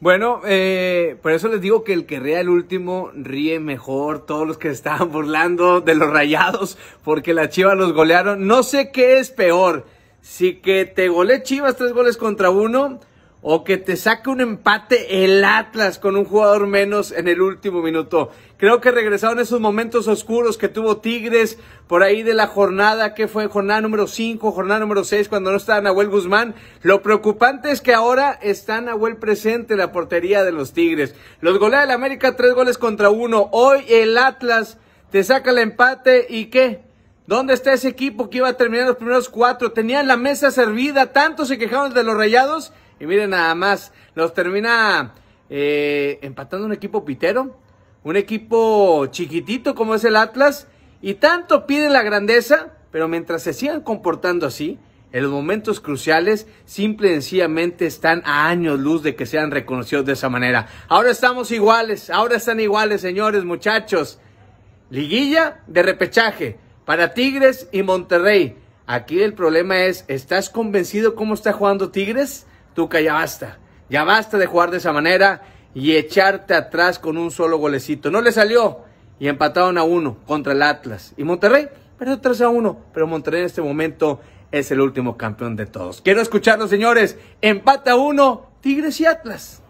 Bueno, eh, por eso les digo que el que ría el último ríe mejor. Todos los que estaban burlando de los rayados porque la Chivas los golearon. No sé qué es peor. Si que te golé Chivas tres goles contra uno o que te saque un empate el Atlas con un jugador menos en el último minuto. Creo que regresaron esos momentos oscuros que tuvo Tigres por ahí de la jornada que fue jornada número 5, jornada número 6 cuando no estaba Nahuel Guzmán. Lo preocupante es que ahora está Nahuel presente en la portería de los Tigres. Los goles del América tres goles contra uno. Hoy el Atlas te saca el empate y ¿qué? ¿Dónde está ese equipo que iba a terminar los primeros cuatro? Tenían la mesa servida, tanto se quejaban de los rayados y miren nada más, los termina eh, empatando un equipo pitero, un equipo chiquitito como es el Atlas, y tanto piden la grandeza, pero mientras se sigan comportando así, en los momentos cruciales, simple y sencillamente están a años luz de que sean reconocidos de esa manera. Ahora estamos iguales, ahora están iguales, señores, muchachos. Liguilla de repechaje para Tigres y Monterrey. Aquí el problema es, ¿estás convencido cómo está jugando Tigres? Tuca, ya basta. Ya basta de jugar de esa manera y echarte atrás con un solo golecito. No le salió y empataron a uno contra el Atlas. Y Monterrey perdió 3 a 1, pero Monterrey en este momento es el último campeón de todos. Quiero escucharlos, señores. Empata uno, Tigres y Atlas.